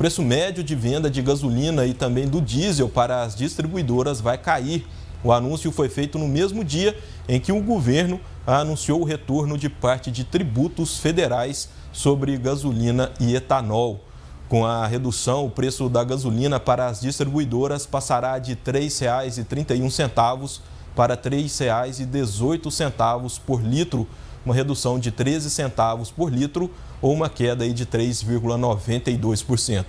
preço médio de venda de gasolina e também do diesel para as distribuidoras vai cair. O anúncio foi feito no mesmo dia em que o governo anunciou o retorno de parte de tributos federais sobre gasolina e etanol. Com a redução, o preço da gasolina para as distribuidoras passará de R$ 3,31 para R$ 3,18 por litro, uma redução de 13 centavos por litro ou uma queda de 3,92%.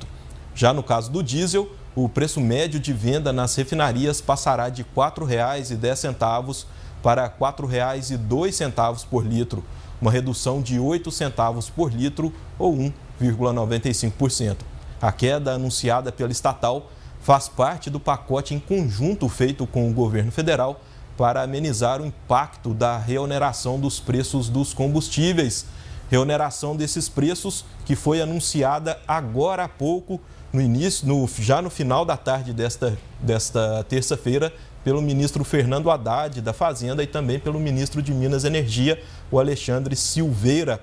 Já no caso do diesel, o preço médio de venda nas refinarias passará de R$ 4,10 para R$ 4,02 por litro, uma redução de 8 centavos por litro ou 1,95%. A queda anunciada pela estatal faz parte do pacote em conjunto feito com o governo federal para amenizar o impacto da reoneração dos preços dos combustíveis. Reoneração desses preços que foi anunciada agora há pouco, no início, no, já no final da tarde desta, desta terça-feira, pelo ministro Fernando Haddad, da Fazenda, e também pelo ministro de Minas e Energia, o Alexandre Silveira.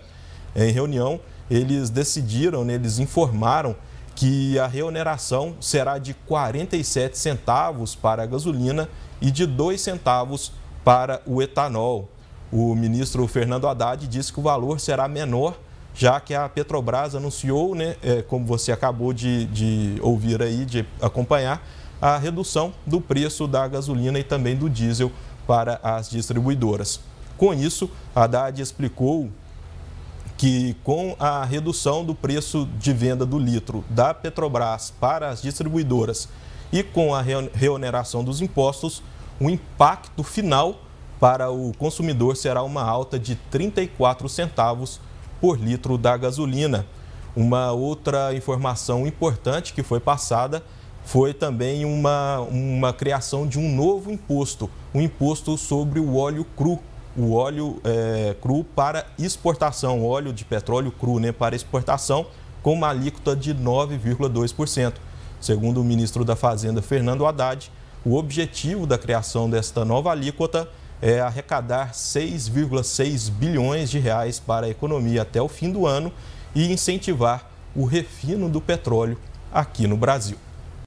Em reunião, eles decidiram, né, eles informaram que a reoneração será de 47 centavos para a gasolina e de 2 centavos para o etanol. O ministro Fernando Haddad disse que o valor será menor, já que a Petrobras anunciou, né, é, como você acabou de, de ouvir aí, de acompanhar, a redução do preço da gasolina e também do diesel para as distribuidoras. Com isso, Haddad explicou que com a redução do preço de venda do litro da Petrobras para as distribuidoras e com a reoneração dos impostos, o impacto final para o consumidor será uma alta de 34 centavos por litro da gasolina. Uma outra informação importante que foi passada foi também uma, uma criação de um novo imposto, o um imposto sobre o óleo cru, o óleo é, cru para exportação, óleo de petróleo cru né, para exportação, com uma alíquota de 9,2%. Segundo o ministro da Fazenda, Fernando Haddad, o objetivo da criação desta nova alíquota é arrecadar 6,6 bilhões de reais para a economia até o fim do ano e incentivar o refino do petróleo aqui no Brasil.